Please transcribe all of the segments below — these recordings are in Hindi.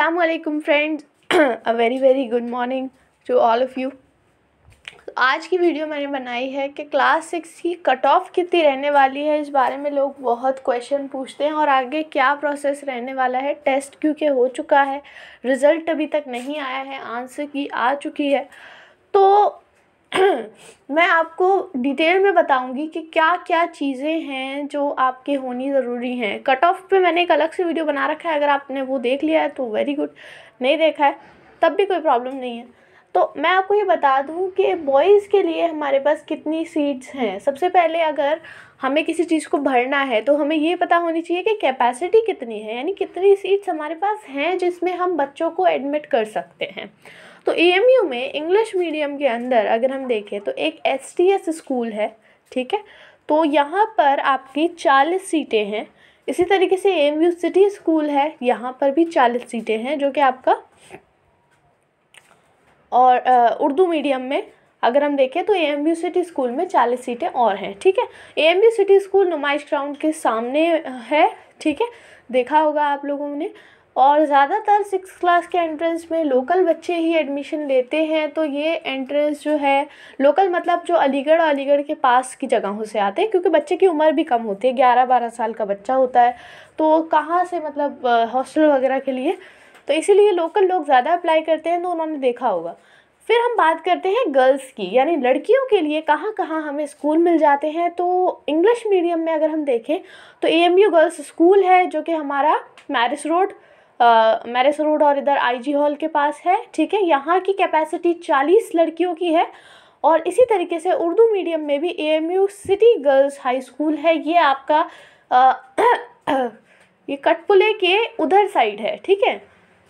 Aslam friends a very very good morning to all of you आज की वीडियो मैंने बनाई है कि क्लास सिक्स की कट ऑफ कितनी रहने वाली है इस बारे में लोग बहुत क्वेश्चन पूछते हैं और आगे क्या प्रोसेस रहने वाला है टेस्ट क्योंकि हो चुका है रिज़ल्ट अभी तक नहीं आया है आंसर की आ चुकी है तो मैं आपको डिटेल में बताऊंगी कि क्या क्या चीज़ें हैं जो आपके होनी ज़रूरी हैं कट ऑफ पे मैंने एक अलग से वीडियो बना रखा है अगर आपने वो देख लिया है तो वेरी गुड नहीं देखा है तब भी कोई प्रॉब्लम नहीं है तो मैं आपको ये बता दूं कि बॉयज़ के लिए हमारे पास कितनी सीट्स हैं सबसे पहले अगर हमें किसी चीज़ को भरना है तो हमें ये पता होनी चाहिए कि कैपेसिटी कितनी है यानी कितनी सीट्स हमारे पास हैं जिसमें हम बच्चों को एडमिट कर सकते हैं तो ए में इंग्लिश मीडियम के अंदर अगर हम देखें तो एक एस स्कूल है ठीक है तो यहाँ पर आपकी चालीस सीटें हैं इसी तरीके से एम यू सिटी स्कूल है यहाँ पर भी चालीस सीटें हैं जो कि आपका और उर्दू मीडियम में अगर हम देखें तो एम यू सिटी स्कूल में चालीस सीटें और हैं ठीक है M U city school Numaish ground के सामने है ठीक है देखा होगा आप लोगों ने और ज़्यादातर सिक्स क्लास के एंट्रेंस में लोकल बच्चे ही एडमिशन लेते हैं तो ये एंट्रेंस जो है लोकल मतलब जो अलीगढ़ और अलीगढ़ के पास की जगहों से आते हैं क्योंकि बच्चे की उम्र भी कम होती है ग्यारह बारह साल का बच्चा होता है तो कहाँ से मतलब हॉस्टल वगैरह के लिए तो इसीलिए लोकल लोग ज़्यादा अप्लाई करते हैं तो उन्होंने देखा होगा फिर हम बात करते हैं गर्ल्स की यानी लड़कियों के लिए कहाँ कहाँ हमें स्कूल मिल जाते हैं तो इंग्लिश मीडियम में अगर हम देखें तो ए गर्ल्स स्कूल है जो कि हमारा मैरिस रोड मैरिस रोड और इधर आईजी हॉल के पास है ठीक है यहाँ की कैपेसिटी चालीस लड़कियों की है और इसी तरीके से उर्दू मीडियम में भी AMU city girls high school है ये आपका आ, ये कटपुले के उधर साइड है ठीक है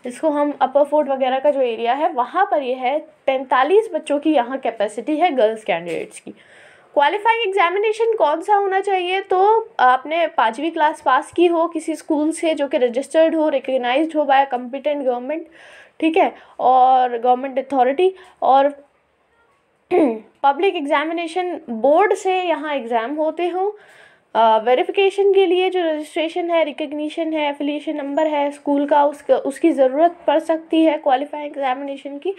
इसको हम अपर फोर्ट वगैरह का जो एरिया है वहाँ पर ये है पैंतालीस बच्चों की यहाँ कैपेसिटी है गर्ल्स कैंडिडेट्स की क्वालिफाइंग एग्जामिनेशन कौन सा होना चाहिए तो आपने पाँचवीं क्लास पास की हो किसी स्कूल से जो कि रजिस्टर्ड हो रिकगनाइज हो बाय कम्पिटेंट गवर्नमेंट ठीक है और गवर्नमेंट अथॉरिटी और पब्लिक एग्जामिनेशन बोर्ड से यहाँ एग्ज़ाम होते हो वेरिफिकेशन uh, के लिए जो रजिस्ट्रेशन है रिकग्निशन है एफिलिएशन नंबर है स्कूल का उसका उसकी ज़रूरत पड़ सकती है क्वालिफाइंग एग्जामिनेशन की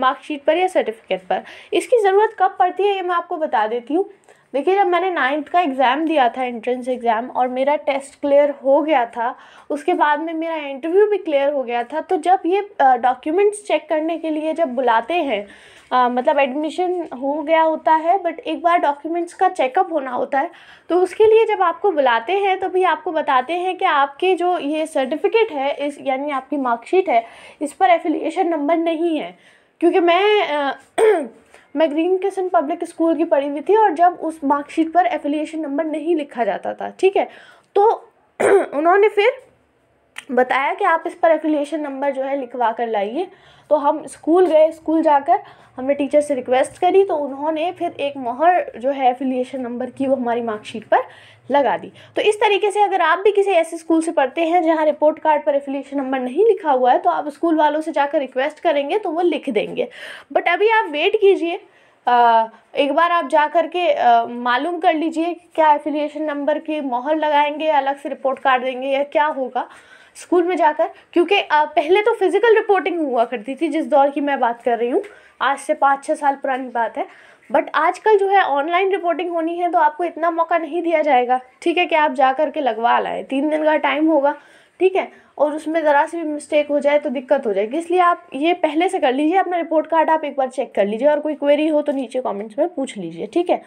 मार्कशीट पर या सर्टिफिकेट पर इसकी ज़रूरत कब पड़ती है ये मैं आपको बता देती हूँ देखिए जब मैंने नाइन्थ का एग्ज़ाम दिया था एंट्रेंस एग्ज़ाम और मेरा टेस्ट क्लियर हो गया था उसके बाद में मेरा इंटरव्यू भी क्लियर हो गया था तो जब ये डॉक्यूमेंट्स चेक करने के लिए जब बुलाते हैं आ, मतलब एडमिशन हो गया होता है बट एक बार डॉक्यूमेंट्स का चेकअप होना होता है तो उसके लिए जब आपको बुलाते हैं तो भी आपको बताते हैं कि आपके जो ये सर्टिफिकेट है इस यानी आपकी मार्कशीट है इस पर एफिलिएशन नंबर नहीं है क्योंकि मैं मैं ग्रीन किसन पब्लिक स्कूल की पढ़ी हुई थी और जब उस मार्कशीट पर एफिलिएशन नंबर नहीं लिखा जाता था ठीक है तो उन्होंने फिर बताया कि आप इस पर एफिलिएशन नंबर जो है लिखवा कर लाइए तो हम स्कूल गए स्कूल जाकर हमने टीचर से रिक्वेस्ट करी तो उन्होंने फिर एक मोहर जो है एफिलिएशन नंबर की वो हमारी मार्कशीट पर लगा दी तो इस तरीके से अगर आप भी किसी ऐसे स्कूल से पढ़ते हैं जहाँ रिपोर्ट कार्ड पर एफिलिएशन नंबर नहीं लिखा हुआ है तो आप स्कूल वालों से जाकर रिक्वेस्ट करेंगे तो वो लिख देंगे बट अभी आप वेट कीजिए एक बार आप जा कर के मालूम कर लीजिए क्या एफिलिएशन नंबर की मोहर लगाएंगे अलग से रिपोर्ट कार्ड देंगे या क्या होगा स्कूल में जाकर क्योंकि पहले तो फिज़िकल रिपोर्टिंग हुआ करती थी जिस दौर की मैं बात कर रही हूँ आज से पाँच छः साल पुरानी बात है बट आजकल जो है ऑनलाइन रिपोर्टिंग होनी है तो आपको इतना मौका नहीं दिया जाएगा ठीक है कि आप जा कर के लगवा लाएँ तीन दिन का टाइम होगा ठीक है और उसमें ज़रा सी भी मिस्टेक हो जाए तो दिक्कत हो जाएगी इसलिए आप ये पहले से कर लीजिए अपना रिपोर्ट कार्ड आप एक बार चेक कर लीजिए और कोई क्वेरी हो तो नीचे कमेंट्स में पूछ लीजिए ठीक है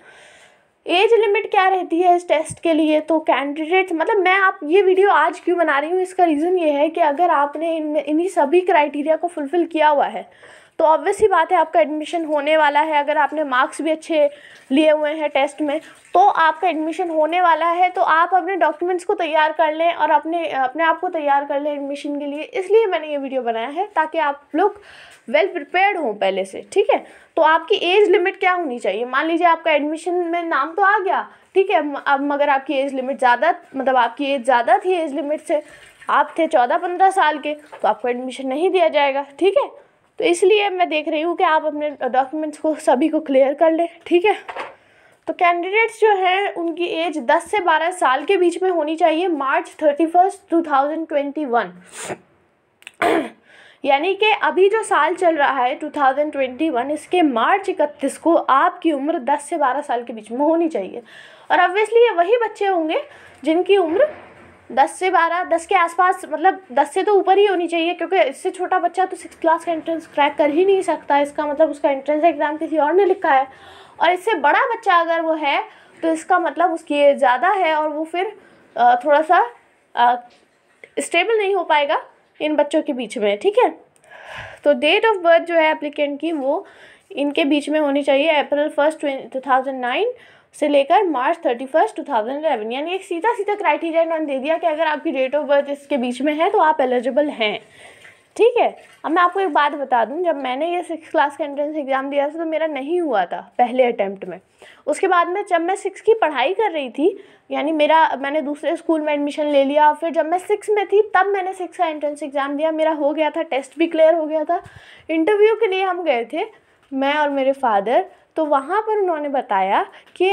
एज लिमिट क्या रहती है इस टेस्ट के लिए तो कैंडिडेट्स मतलब मैं आप ये वीडियो आज क्यों बना रही हूँ इसका रीज़न ये है कि अगर आपने इन इन्हीं सभी क्राइटेरिया को फुलफ़िल किया हुआ है तो ऑब्वियस ही बात है आपका एडमिशन होने वाला है अगर आपने मार्क्स भी अच्छे लिए हुए हैं टेस्ट में तो आपका एडमिशन होने वाला है तो आप अपने डॉक्यूमेंट्स को तैयार कर लें और अपने अपने आप को तैयार कर लें एडमिशन के लिए इसलिए मैंने ये वीडियो बनाया है ताकि आप लोग वेल प्रिपेयर्ड हों पहले से ठीक है तो आपकी एज लिमिट क्या होनी चाहिए मान लीजिए आपका एडमिशन में नाम तो आ गया ठीक है अब मगर आपकी एज लिमिट ज़्यादा मतलब आपकी एज ज़्यादा थी एज लिमिट से आप थे चौदह पंद्रह साल के तो आपको एडमिशन नहीं दिया जाएगा ठीक है तो इसलिए मैं देख रही हूँ कि आप अपने डॉक्यूमेंट्स को सभी को क्लियर कर लें ठीक है तो कैंडिडेट्स जो हैं उनकी एज 10 से 12 साल के बीच में होनी चाहिए March thirty first two thousand twenty one यानी कि अभी जो साल चल रहा है 2021 इसके मार्च इकतीस को आपकी उम्र 10 से 12 साल के बीच में होनी चाहिए और ऑब्वियसली ये वही बच्चे होंगे जिनकी उम्र 10 से 12 10 के आसपास मतलब 10 से तो ऊपर ही होनी चाहिए क्योंकि इससे छोटा बच्चा तो सिक्स क्लास का एंट्रेंस क्रैक कर ही नहीं सकता इसका मतलब उसका एंट्रेंस एग्ज़ाम किसी और ने लिखा है और इससे बड़ा बच्चा अगर वो है तो इसका मतलब उसकी ज़्यादा है और वो फिर थोड़ा सा स्टेबल नहीं हो पाएगा इन बच्चों के बीच में ठीक है तो डेट ऑफ बर्थ जो है एप्लीकेंट की वो इनके बीच में होनी चाहिए April first two thousand nine से लेकर March thirty first two thousand eleven यानी एक सीधा सीधा क्राइटेरिया इन्होंने दे दिया कि अगर आपकी डेट ऑफ बर्थ इसके बीच में है तो आप एलिजिबल हैं ठीक है अब मैं आपको एक बात बता दूं जब मैंने ये सिक्स क्लास का एंट्रेंस एग्ज़ाम दिया था तो मेरा नहीं हुआ था पहले अटैम्प्ट में उसके बाद में जब मैं सिक्स की पढ़ाई कर रही थी यानी मेरा मैंने दूसरे स्कूल में एडमिशन ले लिया फिर जब मैं सिक्स में थी तब मैंने सिक्स का एंट्रेंस एग्ज़ाम दिया मेरा हो गया था टेस्ट भी क्लियर हो गया था इंटरव्यू के लिए हम गए थे मैं और मेरे फादर तो वहाँ पर उन्होंने बताया कि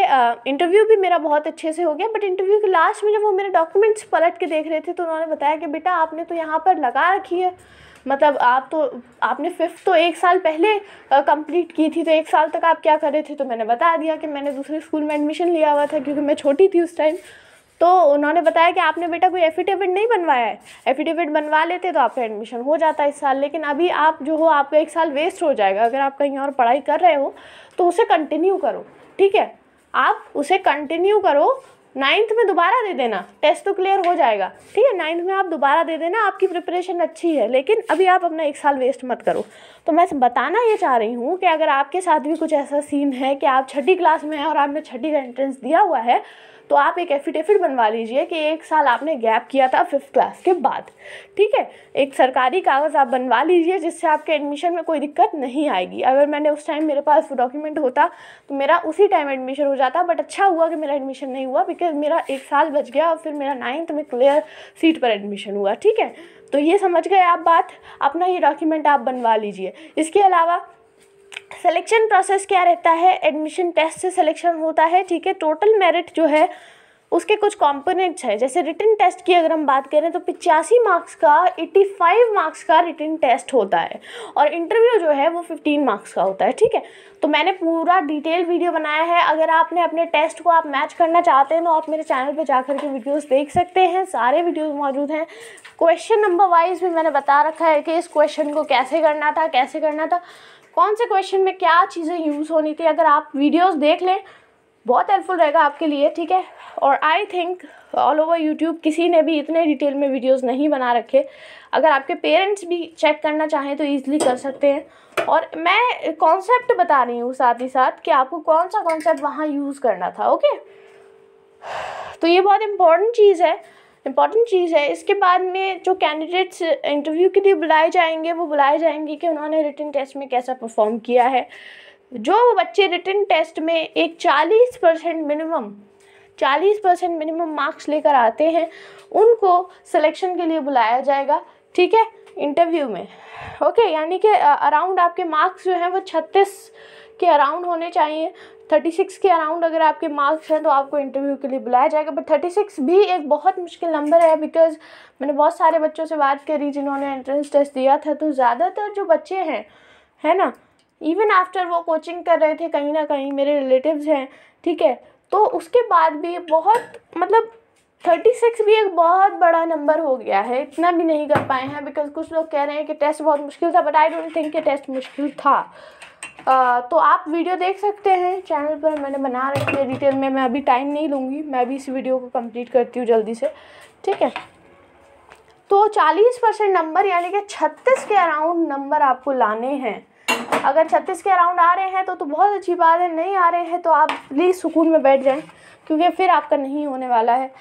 इंटरव्यू भी मेरा बहुत अच्छे से हो गया बट इंटरव्यू के लास्ट में जब वो मेरे डॉक्यूमेंट्स पलट के देख रहे थे तो उन्होंने बताया कि बेटा आपने तो यहाँ पर लगा रखी है मतलब आप तो आपने फिफ्थ तो एक साल पहले कंप्लीट की थी तो एक साल तक आप क्या कर रहे थे तो मैंने बता दिया कि मैंने दूसरे स्कूल में एडमिशन लिया हुआ था क्योंकि मैं छोटी थी उस टाइम तो उन्होंने बताया कि आपने बेटा कोई एफिडेविट नहीं बनवाया है एफिडेविट बनवा लेते तो आपका एडमिशन हो जाता इस साल लेकिन अभी आप जो हो आपका एक साल वेस्ट हो जाएगा अगर आप कहीं और पढ़ाई कर रहे हो तो उसे कंटिन्यू करो ठीक है आप उसे कंटिन्यू करो नाइन्थ में दोबारा दे देना टेस्ट तो क्लियर हो जाएगा ठीक है नाइन्थ में आप दोबारा दे देना आपकी प्रिपरेशन अच्छी है लेकिन अभी आप अपना एक साल वेस्ट मत करो तो मैं बताना ये चाह रही हूँ कि अगर आपके साथ भी कुछ ऐसा सीन है कि आप छठी क्लास में हैं और आपने छठी का एंट्रेंस दिया हुआ है तो आप एक एफिडेविट बनवा लीजिए कि एक साल आपने गैप किया था फिफ्थ क्लास के बाद ठीक है एक सरकारी कागज़ आप बनवा लीजिए जिससे आपके एडमिशन में कोई दिक्कत नहीं आएगी अगर मैंने उस टाइम मेरे पास वो डॉक्यूमेंट होता तो मेरा उसी टाइम एडमिशन हो जाता बट अच्छा हुआ कि मेरा एडमिशन नहीं हुआ बिकॉज मेरा एक साल बच गया और फिर मेरा नाइन्थ में क्लियर सीट पर एडमिशन हुआ ठीक है तो ये समझ गए आप बात अपना ये डॉक्यूमेंट आप बनवा लीजिए इसके अलावा सिलेक्शन प्रोसेस क्या रहता है एडमिशन टेस्ट से सिलेक्शन होता है ठीक है टोटल मेरिट जो है उसके कुछ कॉम्पोनेंट्स हैं जैसे रिटर्न टेस्ट की अगर हम बात करें तो पिचासी मार्क्स का 85 मार्क्स का रिटर्न टेस्ट होता है और इंटरव्यू जो है वो 15 मार्क्स का होता है ठीक है तो मैंने पूरा डिटेल वीडियो बनाया है अगर आपने अपने टेस्ट को आप मैच करना चाहते हैं तो आप मेरे चैनल पर जाकर के वीडियोज़ देख सकते हैं सारे वीडियोज़ मौजूद हैं क्वेश्चन नंबर वाइज भी मैंने बता रखा है कि इस क्वेश्चन को कैसे करना था कैसे करना था कौन से क्वेश्चन में क्या चीज़ें यूज़ होनी थी अगर आप वीडियोस देख लें बहुत हेल्पफुल रहेगा आपके लिए ठीक है और I think all over YouTube किसी ने भी इतने डिटेल में वीडियोस नहीं बना रखे अगर आपके पेरेंट्स भी चेक करना चाहें तो ईज़िली कर सकते हैं और मैं कॉन्सेप्ट बता रही हूँ साथ ही साथ कि आपको कौन सा कॉन्सेप्ट वहाँ यूज़ करना था ओके तो ये बहुत इम्पॉर्टेंट चीज़ है इंपॉर्टेंट चीज़ है इसके बाद में जो कैंडिडेट्स इंटरव्यू के लिए बुलाए जाएंगे वो बुलाए जाएंगे कि उन्होंने रिटर्न टेस्ट में कैसा परफॉर्म किया है जो बच्चे रिटर्न टेस्ट में एक चालीस परसेंट मिनिमम चालीस परसेंट मिनिमम मार्क्स लेकर आते हैं उनको सिलेक्शन के लिए बुलाया जाएगा ठीक है इंटरव्यू में ओके यानी कि अराउंड आपके मार्क्स जो हैं वो छत्तीस के अराउंड होने चाहिए थर्टी सिक्स के अराउंड अगर आपके मार्क्स हैं तो आपको इंटरव्यू के लिए बुलाया जाएगा बट थर्टी सिक्स भी एक बहुत मुश्किल नंबर है बिकॉज मैंने बहुत सारे बच्चों से बात करी जिन्होंने एंट्रेंस टेस्ट दिया था तो ज़्यादातर जो बच्चे हैं है ना इवन आफ्टर वो कोचिंग कर रहे थे कहीं ना कहीं मेरे रिलेटिव्स हैं ठीक है तो उसके बाद भी बहुत मतलब थर्टी सिक्स भी एक बहुत बड़ा नंबर हो गया है इतना भी नहीं कर पाए हैं बिकॉज कुछ लोग कह रहे हैं कि टेस्ट बहुत मुश्किल था बट आई डोंट थिंक कि टेस्ट मुश्किल था तो आप वीडियो देख सकते हैं चैनल पर मैंने बना रखी है डिटेल में मैं अभी टाइम नहीं लूँगी मैं भी इस वीडियो को कंप्लीट करती हूँ जल्दी से ठीक है तो 40 परसेंट नंबर यानी कि 36 के अराउंड नंबर आपको लाने हैं अगर 36 के अराउंड आ रहे हैं तो तो बहुत अच्छी बात है नहीं आ रहे हैं तो आप प्लीज़ सुकून में बैठ जाएं क्योंकि फिर आपका नहीं होने वाला है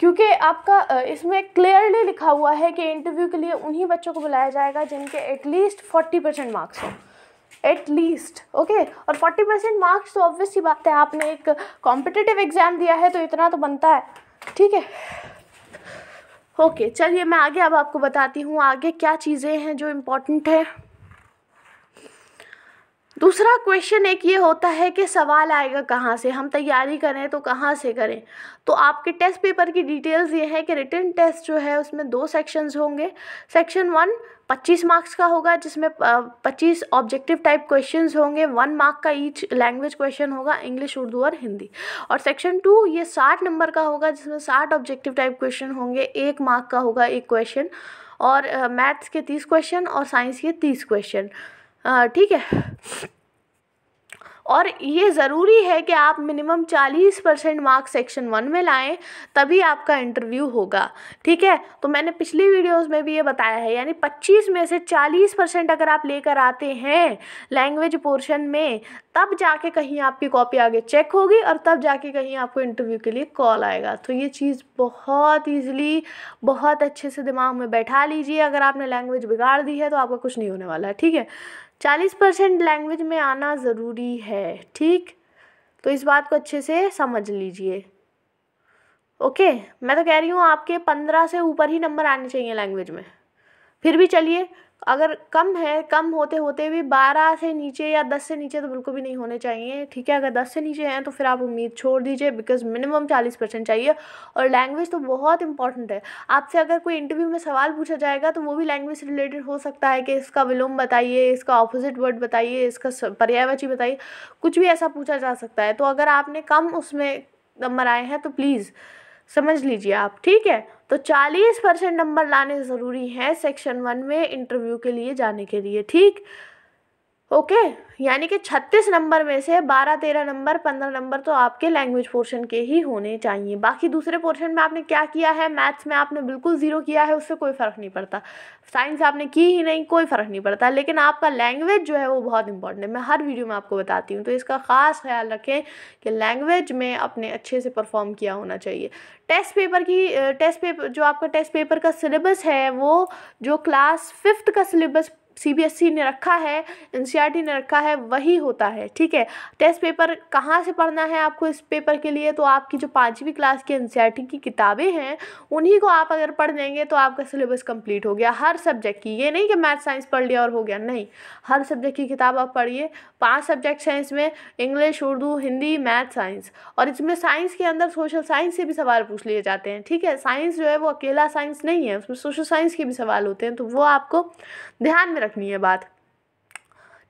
क्योंकि आपका इसमें क्लियरली लिखा हुआ है कि इंटरव्यू के लिए उन्हीं बच्चों को बुलाया जाएगा जिनके एटलीस्ट 40 परसेंट मार्क्स हों एट लीस्ट ओके और फोर्टी परसेंट मार्क्स तो ऑब्वियस ही बात है आपने एक कॉम्पिटिटिव एग्ज़ाम दिया है तो इतना तो बनता है ठीक है ओके okay, चलिए मैं आगे अब आपको बताती हूँ आगे क्या चीज़ें हैं जो इम्पोर्टेंट है दूसरा क्वेश्चन एक ये होता है कि सवाल आएगा कहाँ से हम तैयारी करें तो कहाँ से करें तो आपके टेस्ट पेपर की डिटेल्स ये है कि रिटर्न टेस्ट जो है उसमें दो सेक्शंस होंगे सेक्शन वन पच्चीस मार्क्स का होगा जिसमें पच्चीस ऑब्जेक्टिव टाइप क्वेश्चंस होंगे वन मार्क का ईच लैंग्वेज क्वेश्चन होगा इंग्लिश उर्दू और हिंदी और सेक्शन टू ये साठ नंबर का होगा जिसमें साठ ऑब्जेक्टिव टाइप क्वेश्चन होंगे एक मार्क का होगा एक क्वेश्चन और मैथ्स uh, के तीस क्वेश्चन और साइंस के तीस क्वेश्चन ठीक है और ये ज़रूरी है कि आप मिनिमम चालीस परसेंट मार्क्स सेक्शन वन में लाएँ तभी आपका इंटरव्यू होगा ठीक है तो मैंने पिछली वीडियोज़ में भी ये बताया है यानी पच्चीस में से चालीस परसेंट अगर आप लेकर आते हैं लैंग्वेज पोर्शन में तब जाके कहीं आपकी कॉपी आगे चेक होगी और तब जाके कहीं आपको इंटरव्यू के लिए कॉल आएगा तो ये चीज़ बहुत ईजिली बहुत अच्छे से दिमाग में बैठा लीजिए अगर आपने लैंग्वेज बिगाड़ दी है तो आपका कुछ नहीं होने वाला है ठीक है चालीस परसेंट लैंग्वेज में आना ज़रूरी है ठीक तो इस बात को अच्छे से समझ लीजिए ओके मैं तो कह रही हूँ आपके पंद्रह से ऊपर ही नंबर आने चाहिए लैंग्वेज में फिर भी चलिए अगर कम है कम होते होते भी बारह से नीचे या दस से नीचे तो बिल्कुल भी नहीं होने चाहिए ठीक है अगर दस से नीचे हैं तो फिर आप उम्मीद छोड़ दीजिए बिकॉज मिनिमम चालीस परसेंट चाहिए और लैंग्वेज तो बहुत इंपॉर्टेंट है आपसे अगर कोई इंटरव्यू में सवाल पूछा जाएगा तो वो भी लैंग्वेज रिलेटेड हो सकता है कि इसका विलोम बताइए इसका ऑपोजिट वर्ड बताइए इसका पर्यायवाची बताइए कुछ भी ऐसा पूछा जा सकता है तो अगर आपने कम उसमें नंबर आए हैं तो प्लीज़ समझ लीजिए आप ठीक है तो 40 परसेंट नंबर लाने ज़रूरी हैं सेक्शन वन में इंटरव्यू के लिए जाने के लिए ठीक ओके यानी कि छत्तीस नंबर में से बारह तेरह नंबर पंद्रह नंबर तो आपके लैंग्वेज पोर्शन के ही होने चाहिए बाकी दूसरे पोर्शन में आपने क्या किया है मैथ्स में आपने बिल्कुल ज़ीरो किया है उससे कोई फ़र्क नहीं पड़ता साइंस आपने की ही नहीं कोई फ़र्क नहीं पड़ता लेकिन आपका लैंग्वेज जो है वो बहुत इंपॉर्टेंट है मैं हर वीडियो में आपको बताती हूँ तो इसका ख़ास ख्याल रखें कि लैंग्वेज में अपने अच्छे से परफॉर्म किया होना चाहिए टेस्ट पेपर की टेस्ट पेपर जो आपका टेस्ट पेपर का सिलेबस है वो जो क्लास फिफ्थ का सिलेबस सीबीएसई e ने रखा है एनसीईआरटी e ने रखा है वही होता है ठीक है टेस्ट पेपर कहाँ से पढ़ना है आपको इस पेपर के लिए तो आपकी जो पाँचवीं क्लास की एनसीईआरटी e की किताबें हैं उन्हीं को आप अगर पढ़ लेंगे तो आपका सिलेबस कंप्लीट हो गया हर सब्जेक्ट की ये नहीं कि मैथ साइंस पढ़ लिया और हो गया नहीं हर सब्जेक्ट की किताब आप पढ़िए पांच सब्जेक्ट्स हैं इसमें English Urdu Hindi math science और इसमें साइंस के अंदर सोशल साइंस से भी सवाल पूछ लिए जाते हैं ठीक है साइंस जो है वो अकेला साइंस नहीं है उसमें सोशल साइंस के भी सवाल होते हैं तो वो आपको ध्यान में रखनी है बात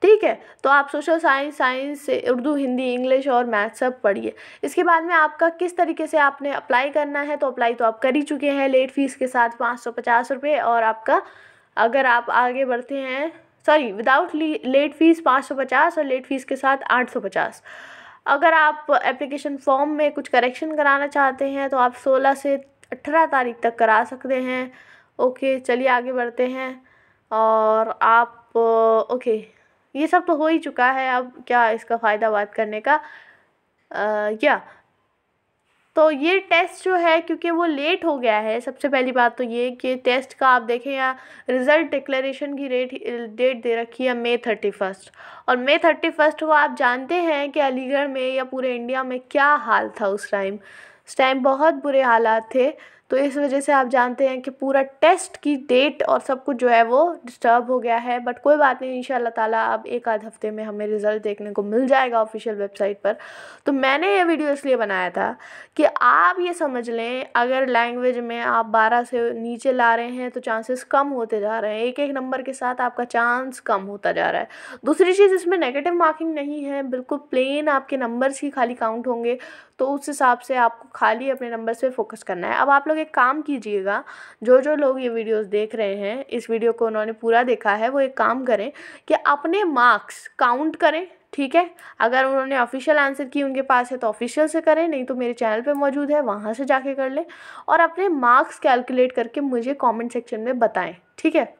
ठीक है तो आप सोशल साइंस साइंस से उर्दू हिंदी इंग्लिश और मैथ सब पढ़िए इसके बाद में आपका किस तरीके से आपने अप्लाई करना है तो अप्लाई तो आप कर ही चुके हैं लेट फीस के साथ पाँच सौ पचास रुपये और आपका अगर आप आगे बढ़ते हैं सॉरी विदाउट लेट फीस पाँच सौ पचास और लेट फीस के साथ आठ सौ पचास अगर आप एप्लीकेशन फॉर्म में कुछ करेक्शन कराना चाहते हैं तो आप सोलह से अठारह तारीख तक करा सकते हैं ओके चलिए आगे बढ़ते हैं और आप ओके ये सब तो हो ही चुका है अब क्या इसका फ़ायदा बात करने का या तो ये टेस्ट जो है क्योंकि वो लेट हो गया है सबसे पहली बात तो ये कि टेस्ट का आप देखें या रिज़ल्ट डिक्लेरेशन की रेट डेट दे रखी है मई थर्टी फर्स्ट और मई थर्टी फर्स्ट को आप जानते हैं कि अलीगढ़ में या पूरे इंडिया में क्या हाल था उस टाइम उस टाइम बहुत बुरे हालात थे तो इस वजह से आप जानते हैं कि पूरा टेस्ट की डेट और सब कुछ जो है वो डिस्टर्ब हो गया है बट कोई बात नहीं इन ताला अब एक आध हफ्ते में हमें रिज़ल्ट देखने को मिल जाएगा ऑफिशियल वेबसाइट पर तो मैंने ये वीडियो इसलिए बनाया था कि आप ये समझ लें अगर लैंग्वेज में आप बारह से नीचे ला रहे हैं तो चांसेस कम होते जा रहे हैं एक एक नंबर के साथ आपका चांस कम होता जा रहा है दूसरी चीज़ इसमें नेगेटिव मार्किंग नहीं है बिल्कुल प्लेन आपके नंबर्स ही खाली काउंट होंगे तो उस हिसाब से आपको खाली अपने नंबर्स पे फोकस करना है अब आप लोग एक काम कीजिएगा जो जो लोग ये वीडियोस देख रहे हैं इस वीडियो को उन्होंने पूरा देखा है वो एक काम करें कि अपने मार्क्स काउंट करें ठीक है अगर उन्होंने ऑफिशियल आंसर की उनके पास है तो ऑफिशियल से करें नहीं तो मेरे चैनल पे मौजूद है वहाँ से जाके कर लें और अपने मार्क्स कैलकुलेट करके मुझे कमेंट सेक्शन में बताएं ठीक है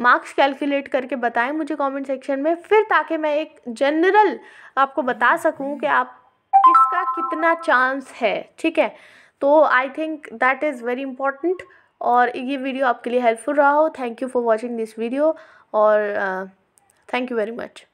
मार्क्स कैलकुलेट करके बताएं मुझे कमेंट सेक्शन में फिर ताकि मैं एक जनरल आपको बता सकूं कि आप किसका कितना चांस है ठीक है तो I think that is very important और ये वीडियो आपके लिए हेल्पफुल रहा हो thank you for watching this video और थैंक यू वेरी मच